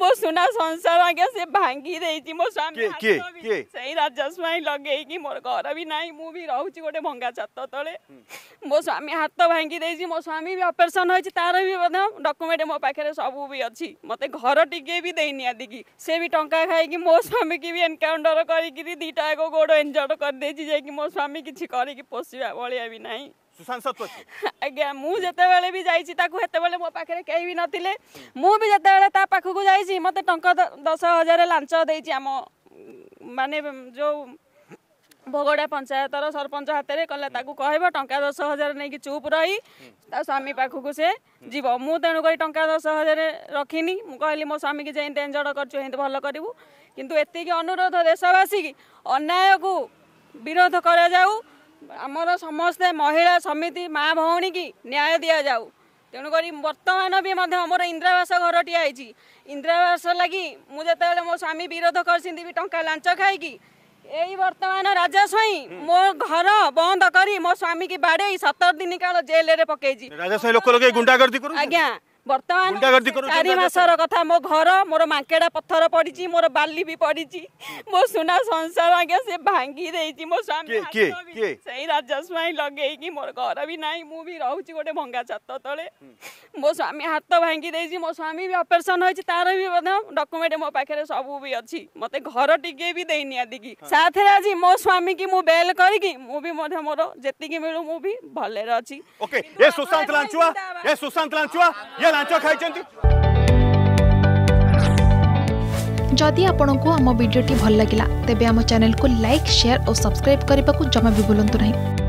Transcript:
ମୋ ସୁନା ସଂସାର ଆଜ୍ଞା ସେ ଭାଙ୍ଗି ଦେଇଛି ମୋ ସ୍ୱାମୀ ସେଇ ରାଜସ୍ୱାଇଁ ଲଗେଇକି ମୋର ଘର ବି ନାହିଁ ମୁଁ ବି ରହୁଛି ଗୋଟେ ଭଙ୍ଗା ଛାତ ତଳେ ମୋ ସ୍ୱାମୀ ହାତ ଭାଙ୍ଗି ଦେଇଛି ମୋ ସ୍ୱାମୀ ବି ଅପରେସନ୍ ହୋଇଛି ତାର ବି ମଧ୍ୟ ଡକୁମେଣ୍ଟ ମୋ ପାଖରେ ସବୁ ବି ଅଛି ମୋତେ ଘର ଟିକେ ବି ଦେଇନି ଆଦିକି ସେ ବି ଟଙ୍କା ଖାଇକି ମୋ ସ୍ୱାମୀକି ବି ଏନକାଉଣ୍ଟର କରିକିରି ଦୁଇଟା ଯାକ ଗୋଡ଼ ଏନ୍ଜଡ଼ କରିଦେଇଛି ଯାଇକି ମୋ ସ୍ୱାମୀ କିଛି କରିକି ପୋଷିବା ଭଳିଆ ବି ନାହିଁ ଆଜ୍ଞା ମୁଁ ଯେତେବେଳେ ବି ଯାଇଛି ତାକୁ ସେତେବେଳେ ମୋ ପାଖରେ କେହି ବି ନଥିଲେ ମୁଁ ବି ଯେତେବେଳେ ତା ଟଙ୍କା ଦଶ ହଜାର ଲାଞ୍ଚ ଦେଇଛି ଆମ ମାନେ ଯୋଉ ଭୋଗଡ଼ା ପଞ୍ଚାୟତର ସରପଞ୍ଚ ହାତରେ କଲେ ତାକୁ କହିବ ଟଙ୍କା ଦଶ ହଜାର ନେଇକି ଚୁପ୍ ରହି ତା ସ୍ୱାମୀ ପାଖକୁ ସେ ଯିବ ମୁଁ ତେଣୁକରି ଟଙ୍କା ଦଶ ହଜାର ରଖିନି ମୁଁ କହିଲି ମୋ ସ୍ୱାମୀକି ଯାଇ ଡେଞ୍ଜଡ କରିଛୁ ଏମିତି ଭଲ କରିବୁ କିନ୍ତୁ ଏତିକି ଅନୁରୋଧ ଦେଶବାସୀକି ଅନ୍ୟାୟକୁ ବିରୋଧ କରାଯାଉ ଆମର ସମସ୍ତେ ମହିଳା ସମିତି ମା ଭଉଣୀକି ନ୍ୟାୟ ଦିଆଯାଉ तेणुकरी बर्तमान म इन्द्रावास घरटि इन्द्रावास लाग मो स्वामी विरोध गरिन् टा लान्छ खाइक ए वर्तमान राजा स्वई मो घर बन्द गरि मो स्वामीक बाडे सतर दिन काल जे पके गु বর্তমান চারি মাসর কথা মো ঘর মোর মাঙ্কেডা পথর পড়িছি মোর বালি বি পড়িছি মো সোনা সংসার আগে সে ভাঙ্গি দেইছি মো স্বামী সেই রাজা স্বামী লগেইকি মোর ঘর বি নাই মু বি রহুছি গোটে ভঙ্গা ছাত তলে মো স্বামী হাত ভাঙ্গি দেইছি মো স্বামী বি অপারেশন হইছি তার বি বধা ডকুমেন্ট মো পাখরে সবু বি অছি মতে ঘর টিকে বি দেইনি আদিকি সাথে আজি মো স্বামী কি মু বেল করিকি মু বি মধ্যে মোর যেতিকি মিলু মু বি ভলের অছি ওকে এ সুশান্ত লাঞ্চুয়া এ সুশান্ত লাঞ্চুয়া लाच हाँ, हाँ, हाँ, जदि आपण को आम भिडी भल लगा तेब आम चेल को लाइक शेयर और सब्सक्राइब करने को जमा भी बुलां नहीं